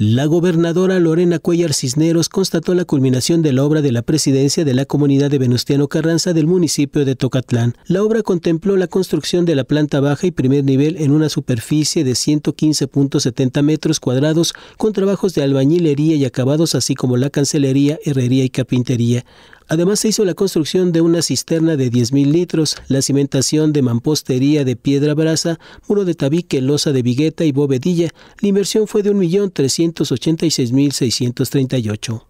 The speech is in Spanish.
La gobernadora Lorena Cuellar Cisneros constató la culminación de la obra de la presidencia de la comunidad de Venustiano Carranza del municipio de Tocatlán. La obra contempló la construcción de la planta baja y primer nivel en una superficie de 115.70 metros cuadrados con trabajos de albañilería y acabados así como la cancelería, herrería y carpintería. Además se hizo la construcción de una cisterna de 10.000 litros, la cimentación de mampostería de piedra brasa, muro de tabique, losa de vigueta y bovedilla. La inversión fue de 1.386.638.